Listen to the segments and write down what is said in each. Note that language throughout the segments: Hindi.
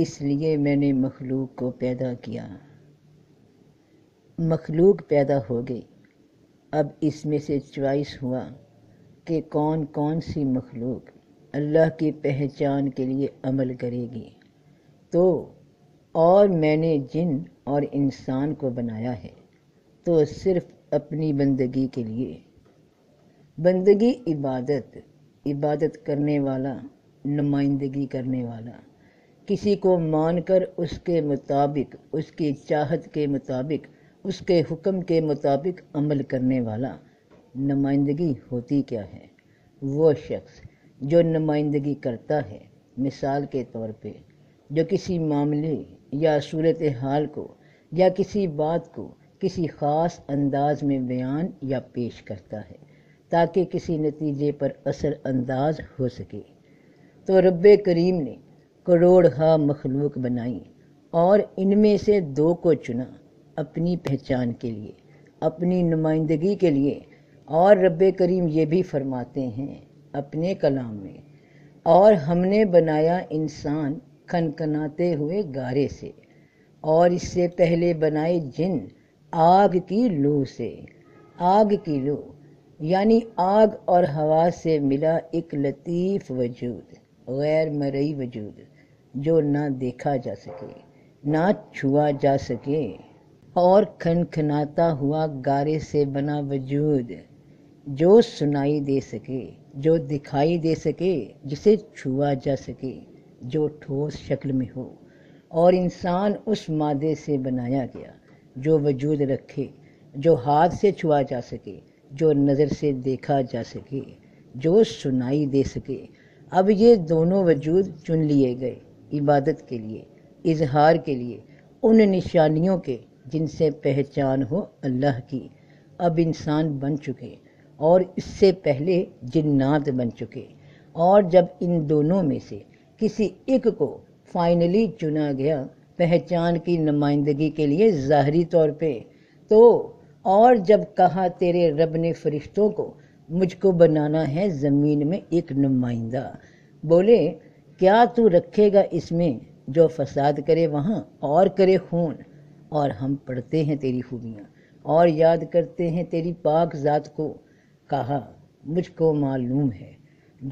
इसलिए मैंने मखलूक को पैदा किया मखलूक पैदा हो गई अब इसमें से चॉइस हुआ कि कौन कौन सी मखलूक अल्लाह की पहचान के लिए अमल करेगी तो और मैंने जिन और इंसान को बनाया है तो सिर्फ अपनी बंदगी के लिए बंदगी इबादत इबादत करने वाला नुमाइंदगी करने वाला किसी को मानकर उसके मुताबिक उसकी चाहत के मुताबिक उसके हुक्म के मुताबिक अमल करने वाला नुमाइंदगी होती क्या है वो शख्स जो नुमाइंदगी करता है मिसाल के तौर पे जो किसी मामले या सूरत हाल को या किसी बात को किसी ख़ास अंदाज में बयान या पेश करता है ताकि किसी नतीजे पर असर अंदाज हो सके तो रब करीम ने करोड़ हा मखलूक बनाई और इनमें से दो को चुना अपनी पहचान के लिए अपनी नुमाइंदगी के लिए और रब करीम ये भी फरमाते हैं अपने कलाम में और हमने बनाया इंसान खनखनाते हुए गारे से और इससे पहले बनाए जिन आग की लू से आग की लू यानी आग और हवा से मिला एक लतीफ़ वजूद गैर मरई वजूद जो ना देखा जा सके ना छुआ जा सके और खनखनाता हुआ गारे से बना वजूद जो सुनाई दे सके जो दिखाई दे सके जिसे छुआ जा सके जो ठोस शक्ल में हो और इंसान उस मादे से बनाया गया जो वजूद रखे जो हाथ से छुआ जा सके जो नज़र से देखा जा सके जो सुनाई दे सके अब ये दोनों वजूद चुन लिए गए इबादत के लिए इजहार के लिए उन निशानियों के जिनसे पहचान हो अल्लाह की अब इंसान बन चुके और इससे पहले जिन्नात बन चुके और जब इन दोनों में से किसी एक को फाइनली चुना गया पहचान की नुमाइंदगी के लिए ज़ाहरी तौर पे तो और जब कहा तेरे रब ने फरिश्तों को मुझको बनाना है ज़मीन में एक नुमाइंदा बोले क्या तू रखेगा इसमें जो फसाद करे वहाँ और करे खून और हम पढ़ते हैं तेरी खूबियाँ और याद करते हैं तेरी पाक ज़ात को कहा मुझको मालूम है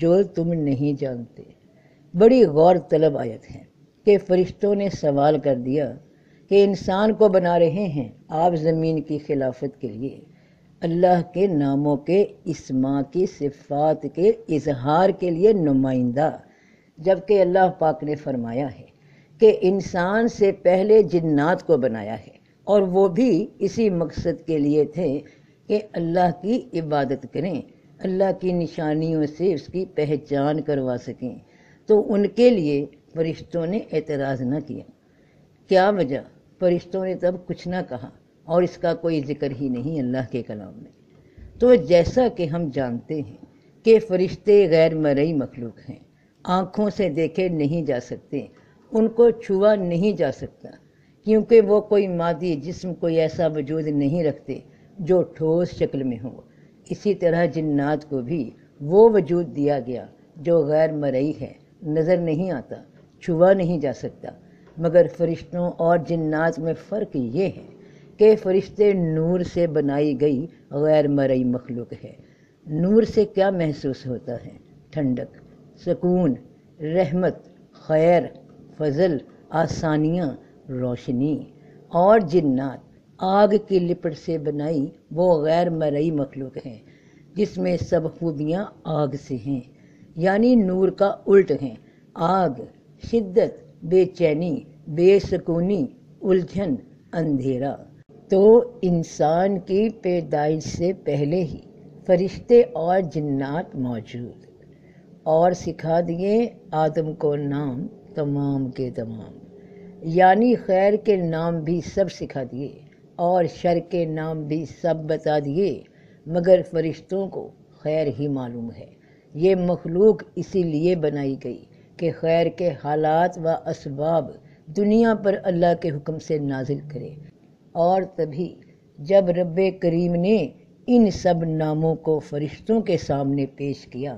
जो तुम नहीं जानते बड़ी गौर तलब आयत है कि फ़रिश्तों ने सवाल कर दिया कि इंसान को बना रहे हैं आप ज़मीन की खिलाफत के लिए अल्लाह के नामों के इसमा की सिफात के इजहार के लिए नुमाइंदा जबकि अल्लाह पाक ने फरमाया है कि इंसान से पहले जिन्नात को बनाया है और वो भी इसी मकसद के लिए थे कि अल्लाह की इबादत करें अल्लाह की निशानियों से उसकी पहचान करवा सकें तो उनके लिए फरिश्तों ने एतराज़ न किया क्या वजह फरिश्तों ने तब कुछ ना कहा और इसका कोई जिक्र ही नहीं अल्लाह के कलाम में तो जैसा कि हम जानते हैं कि फ़रिश्ते गैर मरई मखलूक हैं आँखों से देखे नहीं जा सकते उनको छुआ नहीं जा सकता क्योंकि वो कोई मादी जिस्म कोई ऐसा वजूद नहीं रखते जो ठोस शक्ल में हो इसी तरह जिन्नात को भी वो वजूद दिया गया जो गैर मरई है नज़र नहीं आता छुआ नहीं जा सकता मगर फरिश्तों और जिन्नात में फ़र्क ये है के फरिश्ते नूर से बनाई गई गैर मरई मखलूक है नूर से क्या महसूस होता है ठंडक सुकून रहमत खैर फजल आसानियाँ रोशनी और जिन्नात आग की लिपट से बनाई वो गैर मरई मखलूक हैं जिसमें सब खूबियाँ आग से हैं यानी नूर का उल्ट हैं आग शिद्दत बेचैनी बेसकूनी उलझन अंधेरा तो इंसान की पैदाइश से पहले ही फरिश्ते और जिन्नात मौजूद और सिखा दिए आदम को नाम तमाम के तमाम यानी खैर के नाम भी सब सिखा दिए और शर के नाम भी सब बता दिए मगर फरिश्तों को खैर ही मालूम है ये मखलूक इसीलिए बनाई गई कि खैर के हालात व इसबाब दुनिया पर अल्लाह के हुक्म से नाजिल करें और तभी जब रब करीम ने इन सब नामों को फरिश्तों के सामने पेश किया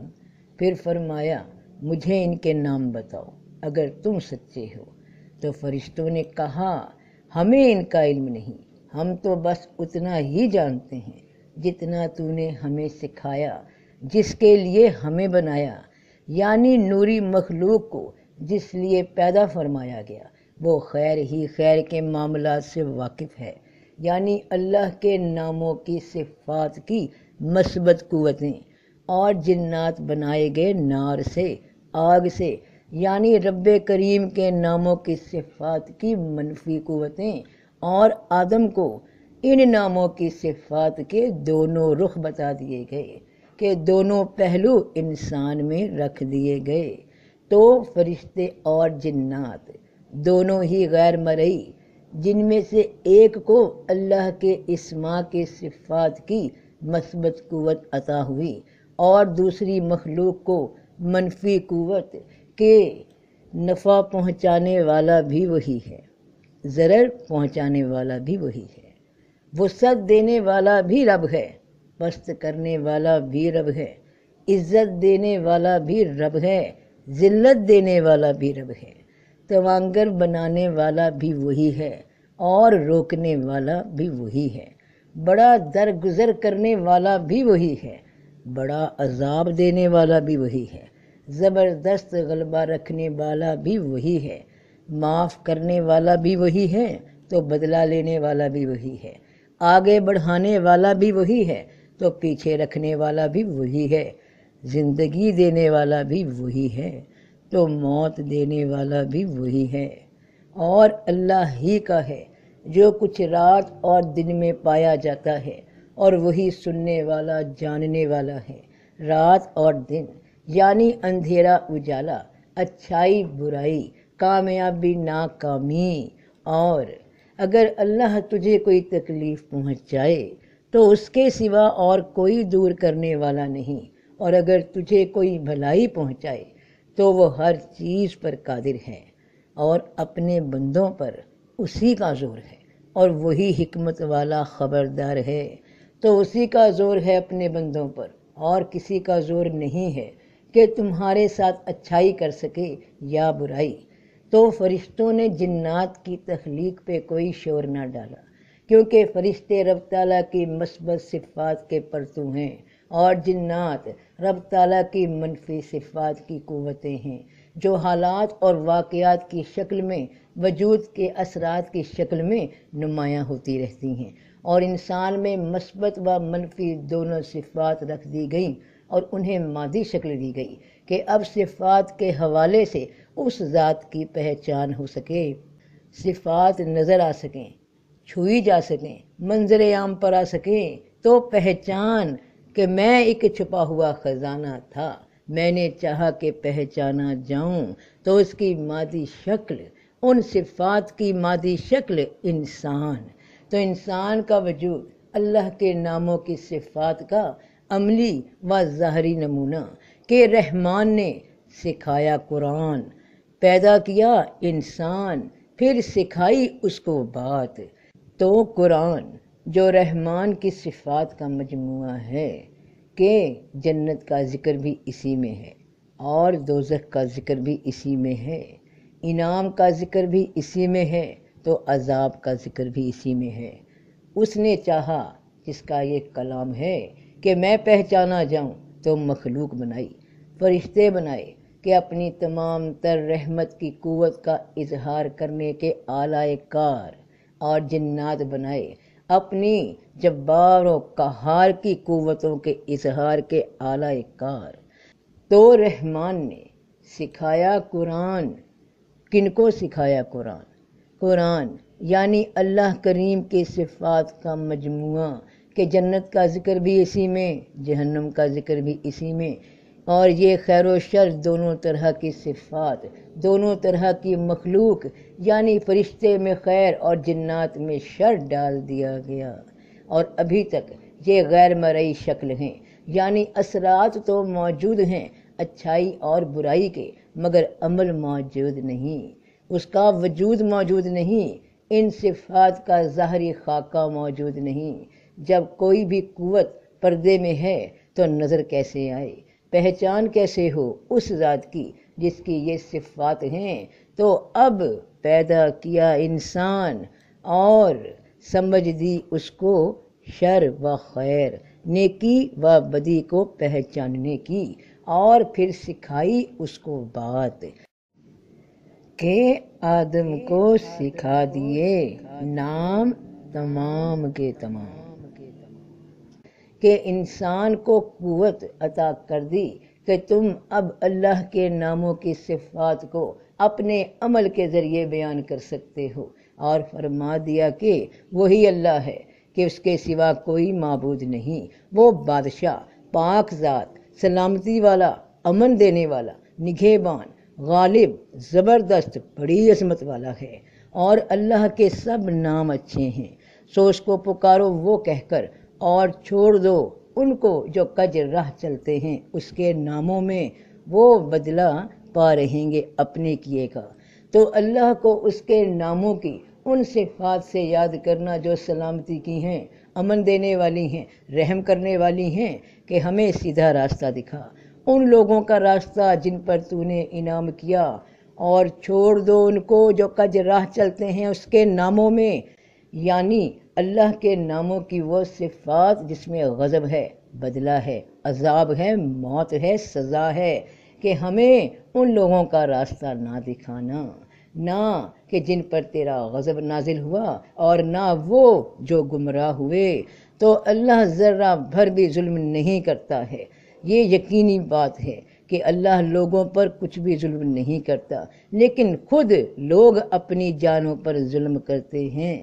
फिर फरमाया मुझे इनके नाम बताओ अगर तुम सच्चे हो तो फरिश्तों ने कहा हमें इनका इल्म नहीं हम तो बस उतना ही जानते हैं जितना तूने हमें सिखाया जिसके लिए हमें बनाया यानी नूरी मखलूक को जिस लिए पैदा फरमाया गया वो खैर ही खैर के मामला से वाकिफ़ है यानी अल्लाह के नामों की सिफात की मस्बत क़वतें और जन्नात बनाए गए नार से आग से यानी रब करीम के नामों की सिफात की मनफी क़वतें और आदम को इन नामों की सिफात के दोनों रुख बता दिए गए के दोनों पहलू इंसान में रख दिए गए तो फरिश्ते और जन्नात दोनों ही गैर मरई जिनमें से एक को अल्लाह के माँ के सिफात की मस्बत कुवत अता हुई और दूसरी मखलूक को मनफी कुवत के नफ़ा पहुंचाने वाला भी वही है ज़रर पहुंचाने वाला भी वही है वो सद देने वाला भी रब है पस्त करने वाला भी रब है इज़्ज़त देने वाला भी रब है ज़िल्लत देने वाला भी रब है तवांगर बनाने वाला भी वही है और रोकने वाला भी वही है बड़ा दरगुजर करने वाला भी वही है बड़ा अजाब देने वाला भी वही है ज़बरदस्त गलबा रखने वाला भी वही है माफ़ करने वाला भी वही है तो बदला लेने वाला भी वही है आगे बढ़ाने वाला भी वही है तो पीछे रखने वाला भी वही है ज़िंदगी देने वाला भी वही है तो मौत देने वाला भी वही है और अल्लाह ही का है जो कुछ रात और दिन में पाया जाता है और वही सुनने वाला जानने वाला है रात और दिन यानी अंधेरा उजाला अच्छाई बुराई कामयाबी नाकामी और अगर अल्लाह तुझे कोई तकलीफ़ पहुंचाए तो उसके सिवा और कोई दूर करने वाला नहीं और अगर तुझे कोई भलाई पहुंचाए तो वो हर चीज़ पर कादिर है और अपने बंदों पर उसी का जोर है और वही हमत वाला ख़बरदार है तो उसी का जोर है अपने बंदों पर और किसी का जोर नहीं है कि तुम्हारे साथ अच्छाई कर सके या बुराई तो फरिश्तों ने जिन्नात की तख्लीक पे कोई शोर ना डाला क्योंकि फरिश्ते रब ताला की मस्बत सिफात के परतू हैं और जिन्नात रब ताला की मनफी सिफात की क़वतें हैं जो हालात और वाक़ात की शक्ल में वजूद के असरात की शक्ल में नुमायाँ होती रहती हैं और इंसान में मस्बत व मनफी दोनों सिफात रख दी गई और उन्हें मादी शक्ल दी गई कि अब सिफात के हवाले से उस ज़ात की पहचान हो सके सिफात नज़र आ सकें छुई जा सकें मंजर आम पर आ सकें तो पहचान कि मैं एक छुपा हुआ खजाना था मैंने चाहा कि पहचाना जाऊं तो उसकी मादी शक्ल उन सिफात की मादी शक्ल इंसान तो इंसान का वजूद अल्लाह के नामों की सिफात का अमली व ज़ाहरी नमूना के रहमान ने सिखाया कुरान पैदा किया इंसान फिर सिखाई उसको बात तो कुरान जो रहमान की सिफात का मजमू है कि जन्नत का ज़िक्र भी इसी में है और दोजख का ज़िक्र भी इसी में है इनाम का ज़िक्र भी इसी में है तो अजाब का ज़िक्र भी इसी में है उसने चाहा जिसका ये कलाम है कि मैं पहचाना जाऊँ तो मखलूक बनाई फरिश्ते बनाए कि अपनी तमाम तर रहमत की क़वत का इजहार करने के आलाए कार और जन्नात बनाए अपनी और कहार की कुवतों के इजहार के आला कार तो रहमान ने सिखाया कुरान किनको सिखाया कुरान कुरान यानी अल्लाह करीम के सिफात का मजमू के जन्नत का ज़िक्र भी इसी में जहन्नम का ज़िक्र भी इसी में और ये खैर शर दोनों तरह की सिफ़ात दोनों तरह की मखलूक यानी फरिश्ते में खैर और जन्नात में शर डाल दिया गया और अभी तक ये गैर मरई शक्ल हैं यानी असरात तो मौजूद हैं अच्छाई और बुराई के मगर अमल मौजूद नहीं उसका वजूद मौजूद नहीं इन सिफात का ज़ाहरी खाका मौजूद नहीं जब कोई भी कुवत पर्दे में है तो नज़र कैसे आए पहचान कैसे हो उस ज़ात की जिसकी ये सिफात हैं तो अब पैदा किया इंसान और समझ दी उसको शर व खैर नेकी व बदी को पहचानने की और फिर सिखाई उसको बात के आदम को सिखा दिए नाम तमाम के तमाम कि इंसान को कुवत अता कर दी कि तुम अब अल्लाह के नामों की सिफात को अपने अमल के ज़रिए बयान कर सकते हो और फरमा दिया कि वही अल्लाह है कि उसके सिवा कोई मबूद नहीं वो बादशाह पाक ज़ात सलामती वाला अमन देने वाला निघेबान गालिब ज़बरदस्त बड़ी अजमत वाला है और अल्लाह के सब नाम अच्छे हैं सोच को पुकारो वो कहकर और छोड़ दो उनको जो कज राह चलते हैं उसके नामों में वो बदला पा रहेंगे अपने किए का तो अल्लाह को उसके नामों की उन सिफात से याद करना जो सलामती की हैं अमन देने वाली हैं रहम करने वाली हैं कि हमें सीधा रास्ता दिखा उन लोगों का रास्ता जिन पर तूने इनाम किया और छोड़ दो उनको जो कज राह चलते हैं उसके नामों में यानी अल्लाह के नामों की वो सिफात जिसमें गज़ब है बदला है अजाब है मौत है सज़ा है कि हमें उन लोगों का रास्ता ना दिखाना ना कि जिन पर तेरा गज़ब नाजिल हुआ और ना वो जो गुमराह हुए तो अल्लाह ज़र्रा भर भी जुल्म नहीं करता है ये यकीनी बात है कि अल्लाह लोगों पर कुछ भी जुल्म नहीं करता लेकिन खुद लोग अपनी जानों पर जुल्म करते हैं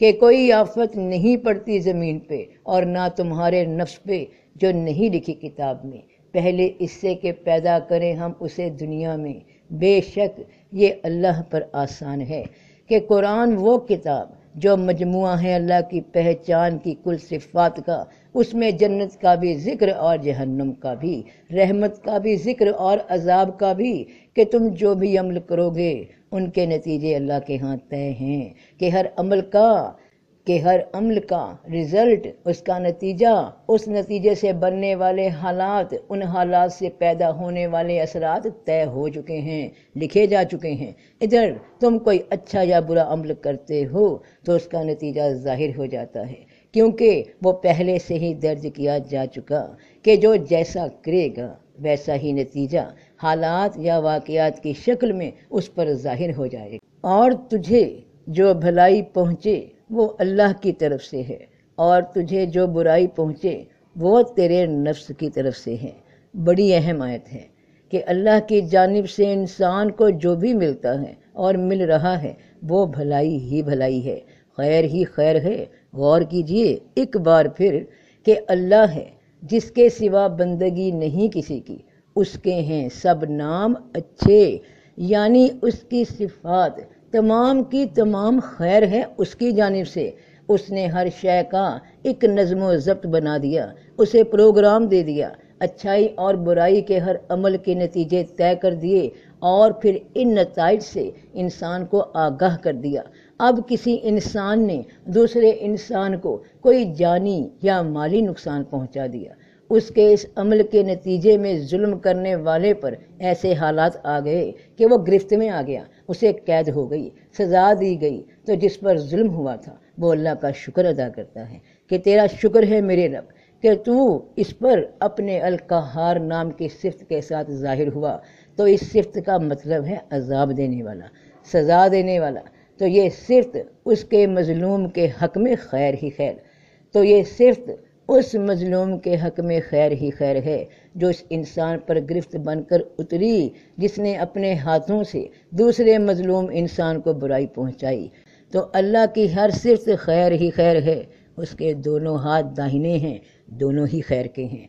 कि कोई आफत नहीं पड़ती ज़मीन पे और ना तुम्हारे नफ्स पे जो नहीं लिखी किताब में पहले इससे के पैदा करें हम उसे दुनिया में बेशक ये अल्लाह पर आसान है कि कुरान वो किताब जो मजमु है अल्लाह की पहचान की कुल सिफात का उसमें जन्नत का भी जिक्र और जहन्नम का भी रहमत का भी जिक्र और अजाब का भी कि तुम जो भी अमल करोगे उनके नतीजे अल्लाह के हाथ तय हैं कि हर अमल का कि हर अमल का रिज़ल्ट उसका नतीजा उस नतीजे से बनने वाले हालात उन हालात से पैदा होने वाले असरात तय हो चुके हैं लिखे जा चुके हैं इधर तुम कोई अच्छा या बुरा अमल करते हो तो उसका नतीजा जाहिर हो जाता है क्योंकि वो पहले से ही दर्ज किया जा चुका कि जो जैसा करेगा वैसा ही नतीजा हालात या वाकयात की शक्ल में उस पर जाहिर हो जाएगी और तुझे जो भलाई पहुँचे वो अल्लाह की तरफ से है और तुझे जो बुराई पहुँचे वो तेरे नफ्स की तरफ से है बड़ी अहम आयत है कि अल्लाह की जानब से इंसान को जो भी मिलता है और मिल रहा है वो भलाई ही भलाई है खैर ही खैर है गौर कीजिए एक बार फिर कि अल्लाह है जिसके सिवा बंदगी नहीं किसी की उसके हैं सब नाम अच्छे यानी उसकी सिफात तमाम की तमाम खैर है उसकी जानब से उसने हर शय का एक नज़म ज़ब्त बना दिया उसे प्रोग्राम दे दिया अच्छाई और बुराई के हर अमल के नतीजे तय कर दिए और फिर इन नतज से इंसान को आगाह कर दिया अब किसी इंसान ने दूसरे इंसान को कोई जानी या माली नुकसान पहुंचा दिया उसके इस अमल के नतीजे में जुल्म करने वाले पर ऐसे हालात आ गए कि वो गिरफ्त में आ गया उसे कैद हो गई सजा दी गई तो जिस पर जुल्म हुआ था वो अल्लाह का शुक्र अदा करता है कि तेरा शुक्र है मेरे रब कि तू इस पर अपने अलकाहार नाम की सिफत के साथ जाहिर हुआ तो इस सिफत का मतलब है अजाब देने वाला सजा देने वाला तो ये सिफत उसके मजलूम के हक में खैर ही खैर तो ये सिफत उस मजलूम के हक में खैर ही खैर है जो इस इंसान पर गिरफ्त बनकर उतरी जिसने अपने हाथों से दूसरे मजलूम इंसान को बुराई पहुंचाई तो अल्लाह की हर सिर्फ खैर ही खैर है उसके दोनों हाथ दाहिने हैं दोनों ही खैर के हैं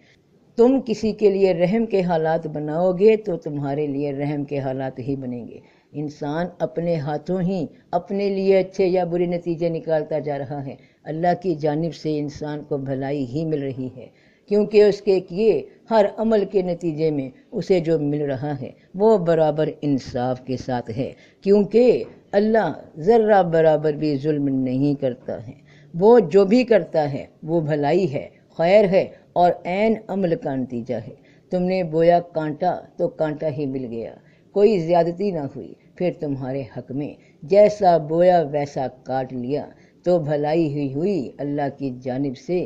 तुम किसी के लिए रहम के हालात बनाओगे तो तुम्हारे लिए रहम के हालात ही बनेंगे इंसान अपने हाथों ही अपने लिए अच्छे या बुरे नतीजे निकालता जा रहा है अल्लाह की जानब से इंसान को भलाई ही मिल रही है क्योंकि उसके किए हर अमल के नतीजे में उसे जो मिल रहा है वो बराबर इंसाफ के साथ है क्योंकि अल्लाह ज़र्रा बराबर भी जुल्म नहीं करता है वो जो भी करता है वो भलाई है खैर है और एन अमल का नतीजा है तुमने बोया कांटा तो कांटा ही मिल गया कोई ज़्यादती ना हुई फिर तुम्हारे हक में जैसा बोया वैसा काट लिया तो भलाई ही हुई अल्लाह की जानब से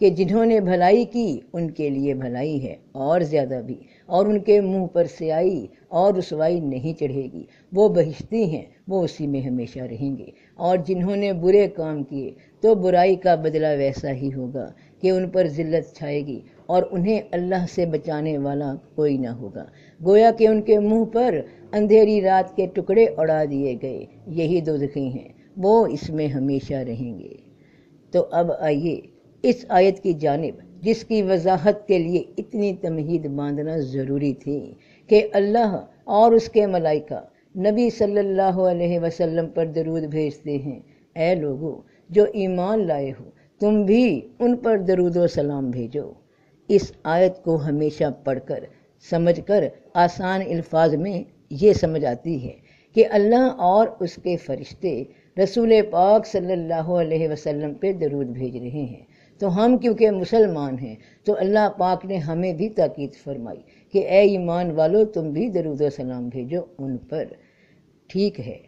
कि जिन्होंने भलाई की उनके लिए भलाई है और ज़्यादा भी और उनके मुंह पर आई और रसवाई नहीं चढ़ेगी वो बहिश्ती हैं वो उसी में हमेशा रहेंगे और जिन्होंने बुरे काम किए तो बुराई का बदला वैसा ही होगा कि उन पर ज़िल्लत छाएगी और उन्हें अल्लाह से बचाने वाला कोई ना होगा गोया कि उनके मुंह पर अंधेरी रात के टुकड़े उड़ा दिए गए यही दो दुखी हैं वो इसमें हमेशा रहेंगे तो अब आइए इस आयत की जानब जिसकी वजाहत के लिए इतनी तमहीद बांधना ज़रूरी थी कि अल्लाह और उसके मलाइका नबी सल्लल्लाहु अलैहि वसल्लम पर दरूद भेजते हैं ए लोगों जो ईमान लाए हो तुम भी उन पर दरूद व सलाम भेजो इस आयत को हमेशा पढ़कर समझकर आसान अल्फाज में ये समझ आती है कि अल्लाह और उसके फरिश्ते रसूल पाक सल्लल्लाहु अलैहि वसल्लम पे दरूद भेज रहे हैं तो हम क्योंकि मुसलमान हैं तो अल्लाह पाक ने हमें भी ताकीद फरमाई कि ए ईमान वालों तुम भी दरुद सलाम भेजो उन पर ठीक है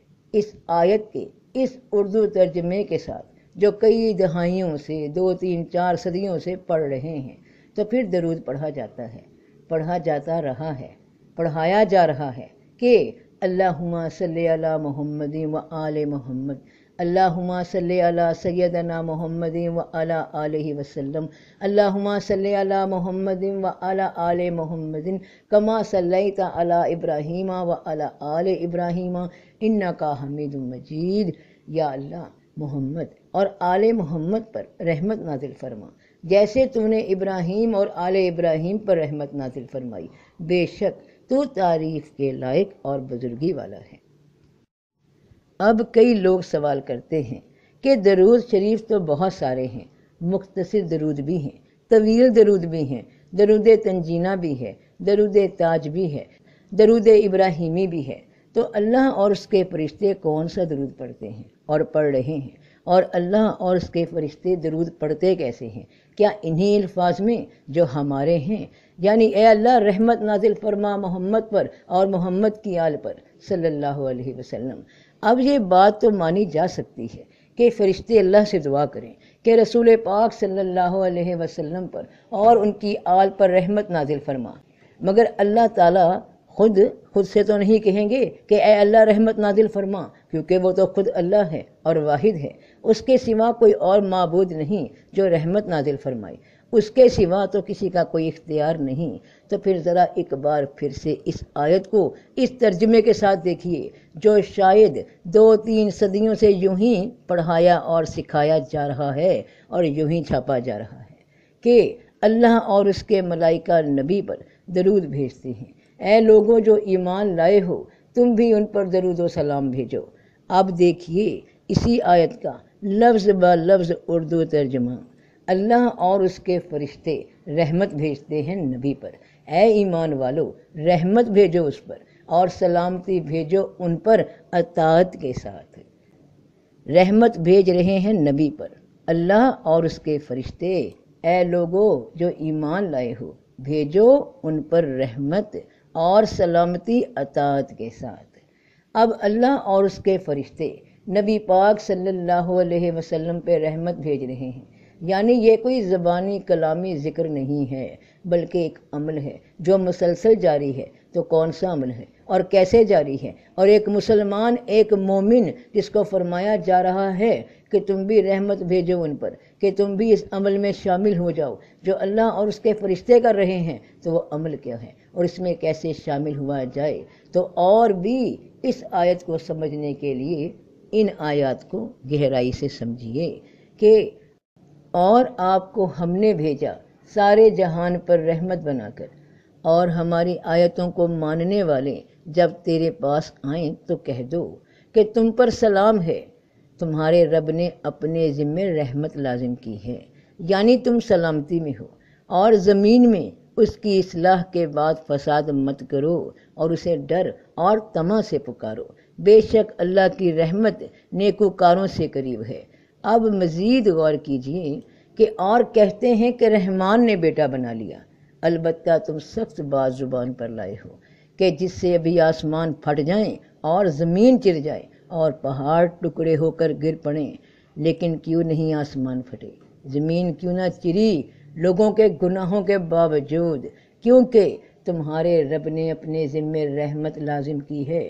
इस आयत के इस उर्दू तर्जमे के साथ जो कई दहाइयों से दो तीन चार सदियों से पढ़ रहे हैं तो फिर दरूद पढ़ा जाता है पढ़ा जाता रहा है पढ़ाया जा रहा है कि अल्लाहुमा सल्ले अला मोहम्मद व आल मोहम्मद अल्लाहुमा सल्ले अला सैदना मोहम्मद व अला आलि वसल्लम अल्लाहुमा सल्ले अला मोहम्मद व अला आल मोहम्मद कमा सल्लैत अला इब्राहीमा व अला आल इब्राहिम इन्ना का हमीद मजीद या अल्लाह मोहम्मद और आल मोहम्मद पर रहमत नाजिल फरमा जैसे तूने इब्राहीम और आल इब्राहीम पर रहमत नाजिल फरमाई बेशक तो तारीफ के लायक और बुजुर्गी वाला है अब कई लोग सवाल करते हैं कि दरूद शरीफ तो बहुत सारे हैं मुख्तसर दरूद भी हैं तवील दरूद भी हैं दरूद तंजीना भी है दरूद ताज भी है दरूद इब्राहिमी भी है तो अल्लाह और उसके फरिश्ते कौन सा दरूद पढ़ते हैं और पढ़ रहे हैं और अल्लाह और उसके फरिश्ते दरूद पढ़ते कैसे हैं क्या इन्हीं अल्फाज में जो हमारे हैं यानी ए अल्लाह रहमत नाजिल फरमा मोहम्मद पर और मोहम्मद की आल पर सल्लल्लाहु अलैहि वसल्लम अब ये बात तो मानी जा सकती है कि फ़रिश्ते अल्लाह से दुआ करें कि रसूल पाक सल्लल्लाहु अलैहि वसल्लम पर और उनकी आल पर रहमत नाजिल फरमा मगर अल्लाह ताला खुद खुद से तो नहीं कहेंगे कि ए अल्लाह रहमत नाजिल फरमा क्योंकि वो तो खुद अल्लाह है और वाहिद है उसके सिवा कोई और मबूद नहीं जो रहमत नाजिल फरमाए उसके सिवा तो किसी का कोई इख्तियार नहीं तो फिर ज़रा एक बार फिर से इस आयत को इस तर्जमे के साथ देखिए जो शायद दो तीन सदियों से यूं ही पढ़ाया और सिखाया जा रहा है और यूं ही छापा जा रहा है कि अल्लाह और उसके मलाइका नबी पर दरूद भेजते हैं ए लोगों जो ईमान लाए हो तुम भी उन पर दरूद व सलाम भेजो अब देखिए इसी आयत का लफ्ज़ ब लफ्ज़ उर्दू तर्जमा अल्लाह और उसके फरिश्ते रहमत भेजते हैं नबी पर ए ईमान वालो रहमत भेजो उस पर और सलामती भेजो उन पर अतात के साथ रहमत भेज रहे हैं नबी पर अल्लाह और उसके फरिश्ते ए लोगो जो ईमान लाए हो भेजो उन पर रहमत और सलामती अतात के साथ अब अल्लाह और उसके फरिश्ते नबी पाक सल्लल्लाहु अलैहि वसल्लम पे रहमत भेज रहे हैं यानी ये कोई ज़बानी कलामी ज़िक्र नहीं है बल्कि एक अमल है जो मुसलसल जारी है तो कौन सा अमल है और कैसे जारी है और एक मुसलमान एक मोमिन जिसको फरमाया जा रहा है कि तुम भी रहमत भेजो उन पर कि तुम भी इस अमल में शामिल हो जाओ जो अल्लाह और उसके फरिश्ते कर रहे हैं तो वो अमल क्या है और इसमें कैसे शामिल हुआ जाए तो और भी इस आयत को समझने के लिए इन आयत को गहराई से समझिए कि और आपको हमने भेजा सारे जहान पर रहमत बनाकर और हमारी आयतों को मानने वाले जब तेरे पास आए तो कह दो कि तुम पर सलाम है तुम्हारे रब ने अपने ज़िम्मे रहमत लाजिम की है यानी तुम सलामती में हो और ज़मीन में उसकी असलाह के बाद फसाद मत करो और उसे डर और तमा से पुकारो बेशक अल्लाह की रहमत नेकोकारों से करीब है अब मज़ीद गौर कीजिए कि और कहते हैं कि रहमान ने बेटा बना लिया अलबत् तुम सख्त बात ज़ुबान पर लाए हो कि जिससे अभी आसमान फट जाए और ज़मीन चिर जाए और पहाड़ टुकड़े होकर गिर पड़े लेकिन क्यों नहीं आसमान फटे ज़मीन क्यों ना चिरी लोगों के गुनाहों के बावजूद क्योंकि तुम्हारे रब ने अपने ज़िम्मे रहमत लाजिम की है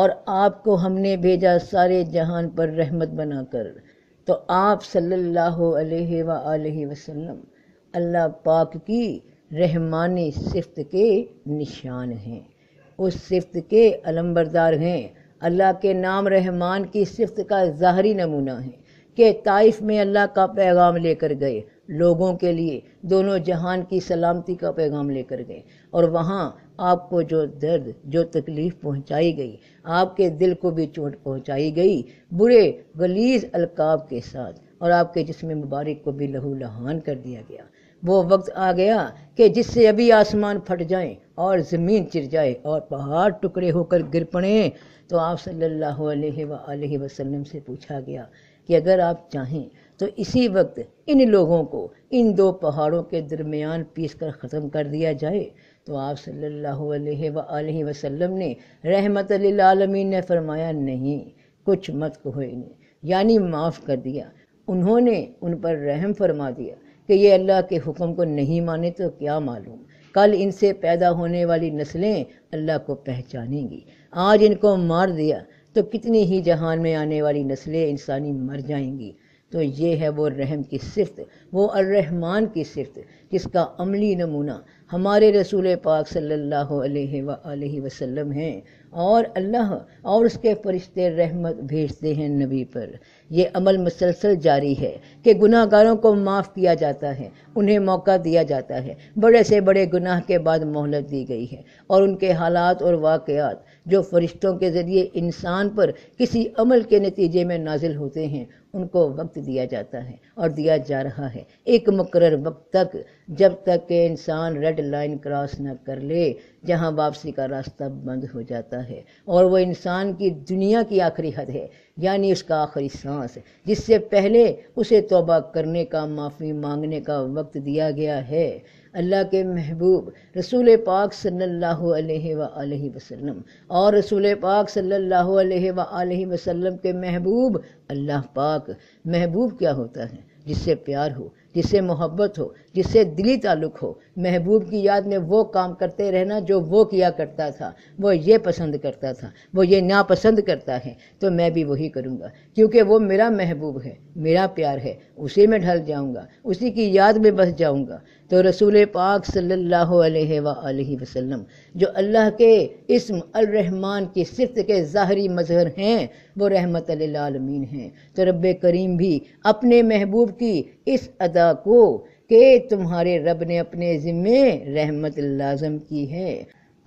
और आपको हमने भेजा सारे जहान पर रहमत बनाकर तो आप सल्लल्लाहु अलैहि वसल्लम अल्लाह पाक की रहमानी सिफत के निशान हैं उस सिफत के अलम्बरदार हैं अल्लाह के नाम रहमान की सिफत का ज़ाहरी नमूना है कि ताइफ में अल्लाह का पैगाम लेकर गए लोगों के लिए दोनों जहान की सलामती का पैगाम लेकर गए और वहाँ आपको जो दर्द जो तकलीफ़ पहुँचाई गई आपके दिल को भी चोट पहुँचाई गई बुरे गलीज अलकाब के साथ और आपके जिसम मुबारक को भी लहू लहान कर दिया गया वो वक्त आ गया कि जिससे अभी आसमान फट जाए और ज़मीन चिर जाए और पहाड़ टुकड़े होकर गिर पड़े तो आप सल्लल्लाहु अलैहि वसल्लम से पूछा गया कि अगर आप चाहें तो इसी वक्त इन लोगों को इन दो पहाड़ों के दरमियान पीस कर ख़त्म कर दिया जाए तो आप सल्लल्लाहु अलैहि वसल्लम ने रहमत आलमीन ने फरमाया नहीं कुछ मत कहो इन्हें यानी माफ़ कर दिया उन्होंने उन पर रहम फरमा दिया कि ये अल्लाह के हुक्म को नहीं माने तो क्या मालूम कल इनसे पैदा होने वाली नस्लें अल्लाह को पहचानेंगी आज इनको मार दिया तो कितनी ही जहान में आने वाली नस्लें इंसानी मर जाएंगी तो ये है वो रहम की सिफत वो अर्रहमान की सिफत जिसका अमली नमूना हमारे रसूल पाक सल्लल्लाहु अलैहि वसल्लम हैं और अल्लाह और उसके फरिश्ते रहमत भेजते हैं नबी पर ये अमल मुसलसल जारी है कि गुनाहगारों को माफ़ किया जाता है उन्हें मौका दिया जाता है बड़े से बड़े गुनाह के बाद मोहलत दी गई है और उनके हालात और वाक़ात जो फरिश्तों के ज़रिए इंसान पर किसी अमल के नतीजे में नाजिल होते हैं उनको वक्त दिया जाता है और दिया जा रहा है एक मकर वक्त तक जब तक के इंसान रेड लाइन क्रॉस न कर ले जहाँ वापसी का रास्ता बंद हो जाता है और वह इंसान की दुनिया की आखिरी हद है यानी उसका आखिरी सांस जिससे पहले उसे तोबा करने का माफ़ी मांगने का वक्त दिया गया है अल्लाह के महबूब रसूल पाक सल्लल्लाहु अलैहि सल्ला वसल्लम और रसूल पाक सल्लल्लाहु अलैहि वसल्लम के महबूब अल्लाह पाक महबूब क्या होता है जिससे प्यार हो जिससे मोहब्बत हो जिससे दिली ताल्लुक हो महबूब की याद में वो काम करते रहना जो वो किया करता था वो ये पसंद करता था वो ये नापसंद करता है तो मैं भी वही करूँगा क्योंकि वो मेरा महबूब है मेरा प्यार है उसी में ढल जाऊँगा उसी की याद में बस जाऊँगा तो रसूल पाक सल्लल्लाहु अलैहि अलैहि वसल्लम जो अल्लाह के अल रहमान की सिफत के ज़ाहरी मजहर हैं वो रहमत आलमीन हैं तो रब करीम भी अपने महबूब की इस अदा को कि तुम्हारे रब ने अपने ज़िम्मे रहमत लाजम की है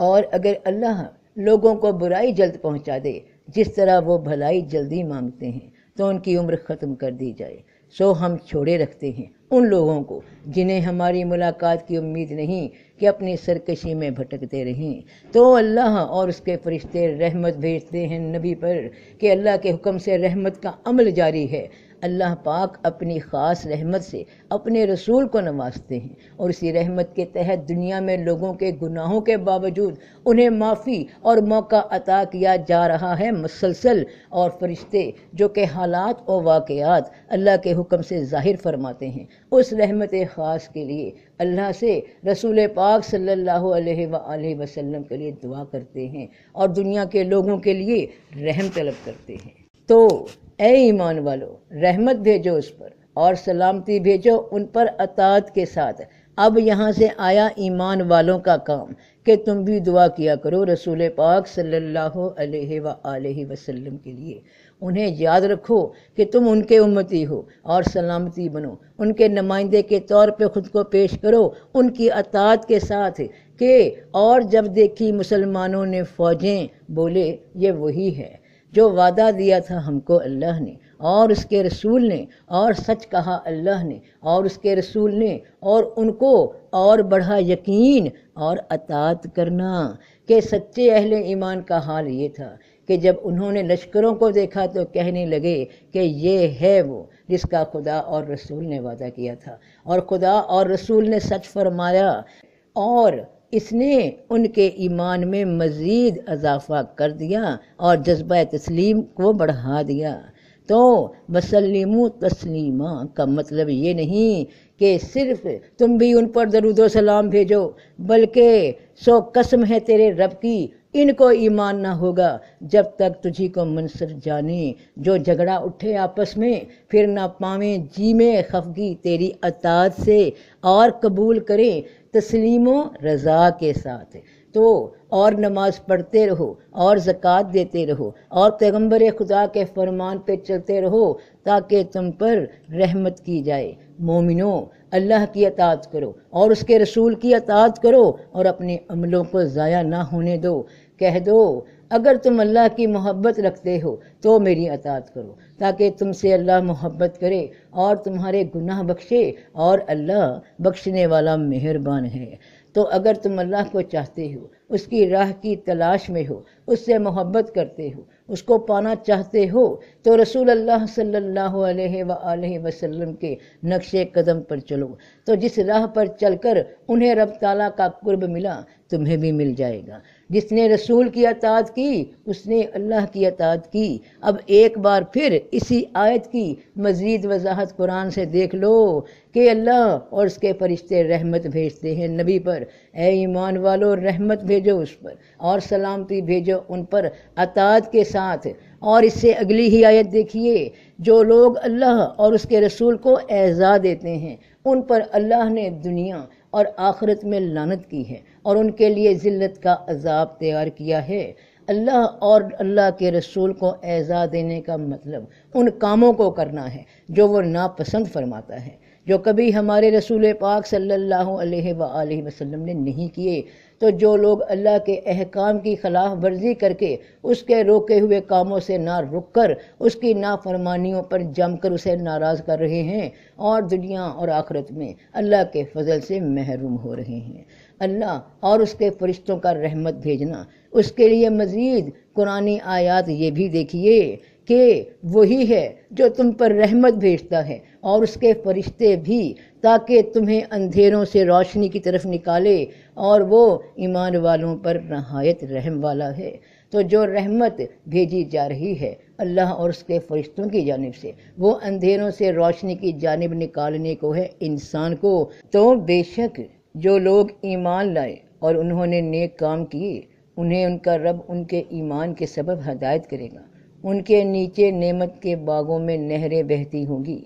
और अगर अल्लाह लोगों को बुराई जल्द पहुंचा दे जिस तरह वो भलाई जल्दी मांगते हैं तो उनकी उम्र ख़त्म कर दी जाए सो हम छोड़े रखते हैं उन लोगों को जिन्हें हमारी मुलाकात की उम्मीद नहीं कि अपनी सरकशी में भटकते रहें तो अल्लाह और उसके फरिश्ते रहमत भेजते हैं नबी पर कि अल्लाह के हुक्म से रहमत का अमल जारी है अल्लाह पाक अपनी ख़ास रहमत से अपने रसूल को नवाजते हैं और इसी रहमत के तहत दुनिया में लोगों के गुनाहों के बावजूद उन्हें माफ़ी और मौका अता किया जा रहा है मुसलसल और फरिश्ते जो कि हालात और वाक़ात अल्लाह के हुक्म से ज़ाहिर फरमाते हैं उस रहमत ख़ास के लिए अल्लाह से रसूल पाक सल्ला वसलम के लिए दुआ करते हैं और दुनिया के लोगों के लिए रहम तलब करते हैं तो ए ईमान वालो रहमत भेजो उस पर और सलामती भेजो उन पर अतात के साथ अब यहाँ से आया ईमान वालों का काम कि तुम भी दुआ किया करो रसूल पाक सल्लल्लाहु अलैहि सल्ला वसल्लम के लिए उन्हें याद रखो कि तुम उनके उम्मती हो और सलामती बनो उनके नुमाइंदे के तौर पे खुद को पेश करो उनकी अतात के साथ के और जब देखी मुसलमानों ने फौजें बोले ये वही है जो वादा दिया था हमको अल्लाह ने और उसके रसूल ने और सच कहा अल्लाह ने और उसके रसूल ने और उनको और बढ़ा यकीन और अतात करना कि सच्चे अहल ईमान का हाल ये था कि जब उन्होंने लश्करों को देखा तो कहने लगे कि ये है वो जिसका खुदा और रसूल ने वादा किया था और खुदा और रसूल ने सच फरमाया और इसने उनके ईमान में मज़ीद अजाफा कर दिया और जज्बा तस्लीम को बढ़ा दिया तो वसलम तस्लीमा का मतलब ये नहीं कि सिर्फ तुम भी उन पर दरुद सलाम भेजो बल्कि सो कसम है तेरे रब की इनको ईमान ना होगा जब तक तुझी को मनसर जाने जो झगड़ा उठे आपस में फिर ना पावें जी में खफगी तेरी अताद से और कबूल करें तस्लीम रज़ा के साथ तो और नमाज़ पढ़ते रहो और ज़क़़त देते रहो और पैगम्बर खुदा के फरमान पे चलते रहो ताकि तुम पर रहमत की जाए मोमिनो अल्लाह की अतात करो और उसके रसूल की अतात करो और अपने अमलों को ज़ाया ना होने दो कह दो अगर तुम अल्लाह की मोहब्बत रखते हो तो मेरी अतात करो ताकि तुमसे अल्लाह मोहब्बत करे और तुम्हारे गुनाह बख्शे और अल्लाह बख्शने वाला मेहरबान है तो अगर तुम अल्लाह को चाहते हो उसकी राह की तलाश में हो उससे मोहब्बत करते हो उसको पाना चाहते हो तो रसूल अल्लाह सल्लल्लाहु अलैहि सल्ला वसल्लम के नक्शे कदम पर चलो तो जिस राह पर चलकर उन्हें रब ताला का कुर्ब मिला तुम्हें भी मिल जाएगा जिसने रसूल की अतात की उसने अल्लाह की अतात की अब एक बार फिर इसी आयत की मज़ीद वजाहत कुरान से देख लो कि अल्लाह और उसके फरिश्ते रहमत भेजते हैं नबी पर ए ईमान वालों रहमत भेज भेजो उस पर और सलामती भेजो उन पर अताद के साथ और इससे अगली ही आयत देखिए जो लोग अल्लाह और उसके रसूल को एज़ा देते हैं उन पर अल्लाह ने दुनिया और आखरत में लानत की है और उनके लिए ज़िल्लत का अजाब तैयार किया है अल्लाह और अल्लाह के रसूल को एज़ा देने का मतलब उन कामों को करना है जो वो नापसंद फरमाता है जो कभी हमारे रसूल पाक सल्लल्लाहु अलैहि वसल्लम ने नहीं किए तो जो लोग अल्लाह के अहकाम की खिलाफ वर्जी करके उसके रोके हुए कामों से ना रुक कर उसकी नाफरमानियों पर जमकर उसे नाराज़ कर रहे हैं और दुनिया और आखरत में अल्लाह के फजल से महरूम हो रहे हैं अल्लाह और उसके फरिश्तों का रहमत भेजना उसके लिए मज़ीद कुरानी आयात ये भी देखिए कि वही है जो तुम पर रहमत भेजता है और उसके फरिश्ते भी ताकि तुम्हें अंधेरों से रोशनी की तरफ निकाले और वो ईमान वालों पर नहायत रहम वाला है तो जो रहमत भेजी जा रही है अल्लाह और उसके फरिश्तों की जानब से वो अंधेरों से रोशनी की जानब निकालने को है इंसान को तो बेशक जो लोग ईमान लाए और उन्होंने नेक काम किए उन्हें उनका रब उनके ईमान के सबब हदायत करेगा उनके नीचे नेमत के बागों में नहरें बहती होंगी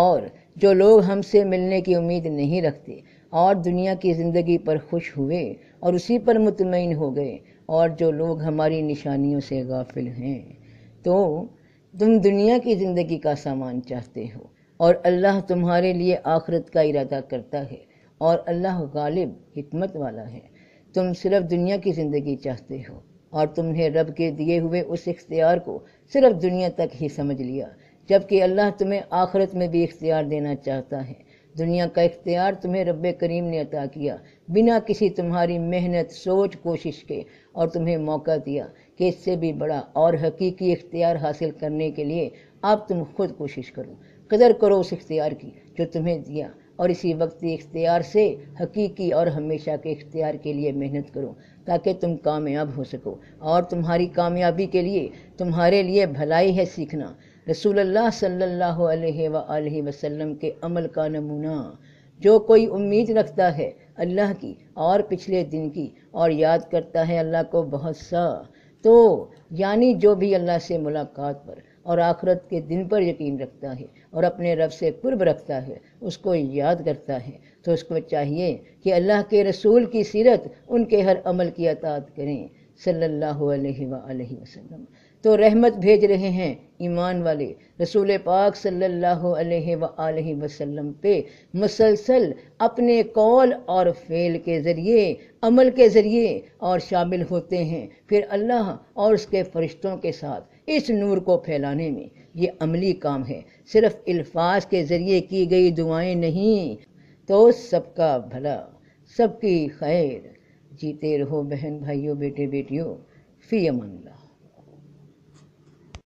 और जो लोग हमसे मिलने की उम्मीद नहीं रखते और दुनिया की ज़िंदगी पर खुश हुए और उसी पर मुतमिन हो गए और जो लोग हमारी निशानियों से गाफिल हैं तो तुम दुनिया की ज़िंदगी का सामान चाहते हो और अल्लाह तुम्हारे लिए आखरत का इरादा करता है और अल्लाह गालिब हमत वाला है तुम सिर्फ दुनिया की ज़िंदगी चाहते हो और तुमने रब के दिए हुए उस इख्तियार को सिर्फ दुनिया तक ही समझ लिया जबकि अल्लाह तुम्हें आखरत में भी इख्तियार देना चाहता है दुनिया का इख्तियार तुम्हें रब करीम ने अता किया बिना किसी तुम्हारी मेहनत सोच कोशिश के और तुम्हें मौका दिया कि इससे भी बड़ा और हकीकी इख्तियार हासिल करने के लिए आप तुम खुद कोशिश करो कदर करो उस इख्तियार की जो तुम्हें दिया और इसी वक्त इख्तियार से हकीकी और हमेशा के इख्तियार के लिए मेहनत करो ताकि तुम कामयाब हो सको और तुम्हारी कामयाबी के लिए तुम्हारे लिए भलाई है सीखना अल्लाह सल्लल्लाहु अलैहि वसल्लम वसल्लम के अमल का नमूना जो कोई उम्मीद रखता है अल्लाह की और पिछले दिन की और याद करता है अल्लाह को बहुत सा तो यानी जो भी अल्लाह से मुलाकात पर और आखरत के दिन पर यकीन रखता है और अपने रब से कुर्ब रखता है उसको याद करता है तो उसको चाहिए कि अल्लाह के रसूल की सीरत उनके हर अमल की अतात करें सल्लल्लाहु अलैहि वसल्लम तो रहमत भेज रहे हैं ईमान वाले रसूल पाक सल्लल्लाहु अलैहि वसल्लम पे मुसलसल अपने कौल और फेल के ज़रिए अमल के ज़रिए और शामिल होते हैं फिर अल्लाह और उसके फरिश्तों के साथ इस नूर को फैलाने में ये अमली काम है सिर्फ अल्फाज के ज़रिए की गई दुआएं नहीं तो सबका भला सबकी खैर जीते रहो बहन भाइयों बेटे बेटियों फ़ी अमन